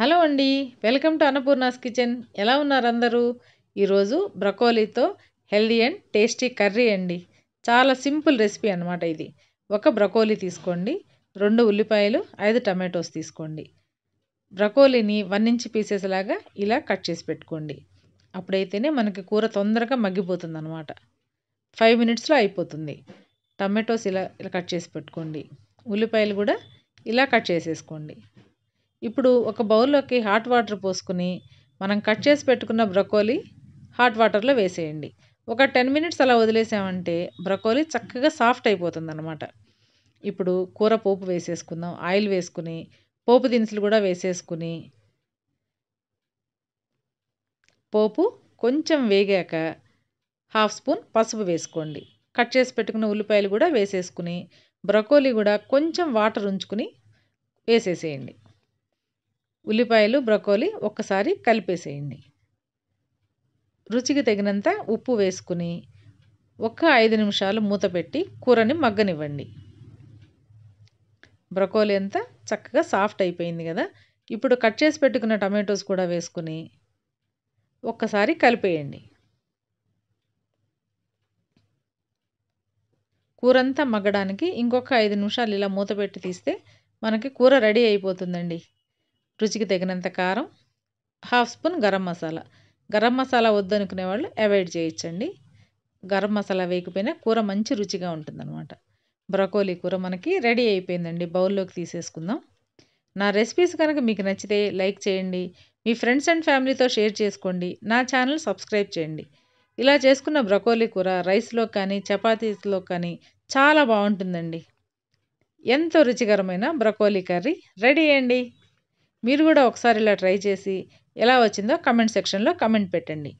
hello అండి welcome to Annapurna's kitchen ఎలా ఉన్నారు అందరూ ఈరోజు బ్రకోలీతో హెల్దీ అండ్ టేస్టీ కర్రీ అండి చాలా సింపుల్ రెసిపీ అనమాట ఇది ఒక బ్రకోలీ తీసుకోండి రెండు ఉల్లిపాయలు ఐదు టమాటోస్ తీసుకోండి బ్రకోలీని వన్ ఇంచ్ పీసెస్ లాగా ఇలా కట్ చేసి పెట్టుకోండి అప్పుడైతేనే మనకి కూర తొందరగా మగ్గిపోతుంది అనమాట ఫైవ్ మినిట్స్లో అయిపోతుంది టమాటోస్ ఇలా ఇలా కట్ చేసి పెట్టుకోండి ఉల్లిపాయలు కూడా ఇలా కట్ చేసేసుకోండి ఇప్పుడు ఒక బౌల్లోకి హాట్ వాటర్ పోసుకుని మనం కట్ చేసి పెట్టుకున్న బ్రకోలీ హాట్ వాటర్లో వేసేయండి ఒక టెన్ మినిట్స్ అలా వదిలేసామంటే బ్రకోలీ చక్కగా సాఫ్ట్ అయిపోతుంది అనమాట ఇప్పుడు కూర పోపు వేసేసుకుందాం ఆయిల్ వేసుకుని పోపు దినుసులు కూడా వేసేసుకుని పోపు కొంచెం వేగాక హాఫ్ స్పూన్ పసుపు వేసుకోండి కట్ చేసి పెట్టుకున్న ఉల్లిపాయలు కూడా వేసేసుకుని బ్రకోలీ కూడా కొంచెం వాటర్ ఉంచుకుని వేసేసేయండి ఉల్లిపాయలు బ్రొకోలి ఒక్కసారి కలిపేసేయండి రుచికి తగినంత ఉప్పు వేసుకుని ఒక ఐదు నిమిషాలు మూత పెట్టి కూరని మగ్గనివ్వండి బ్రొకోలి అంతా చక్కగా సాఫ్ట్ అయిపోయింది కదా ఇప్పుడు కట్ చేసి పెట్టుకున్న టమాటోస్ కూడా వేసుకుని ఒక్కసారి కలిపేయండి కూరంతా మగ్గడానికి ఇంకొక ఐదు నిమిషాలు ఇలా మూత పెట్టి తీస్తే మనకి కూర రెడీ అయిపోతుందండి రుచికి తగినంత కారం హాఫ్ స్పూన్ గరం మసాలా గరం మసాలా వద్దనుకునే వాళ్ళు అవాయిడ్ చేయొచ్చండి గరం మసాలా వేయకపోయినా కూర మంచి రుచిగా ఉంటుందన్నమాట బ్రకోలీ కూర మనకి రెడీ అయిపోయిందండి బౌల్లోకి తీసేసుకుందాం నా రెసిపీస్ కనుక మీకు నచ్చితే లైక్ చేయండి మీ ఫ్రెండ్స్ అండ్ ఫ్యామిలీతో షేర్ చేసుకోండి నా ఛానల్ సబ్స్క్రైబ్ చేయండి ఇలా చేసుకున్న బ్రకోలీ కూర రైస్లో కానీ చపాతీస్లో కానీ చాలా బాగుంటుందండి ఎంతో రుచికరమైన బ్రకోలీ కర్రీ రెడీ అయ్యండి మీరు కూడా ఒకసారి ఇలా ట్రై చేసి ఎలా వచ్చిందో కమెంట్ సెక్షన్లో కమెంట్ పెట్టండి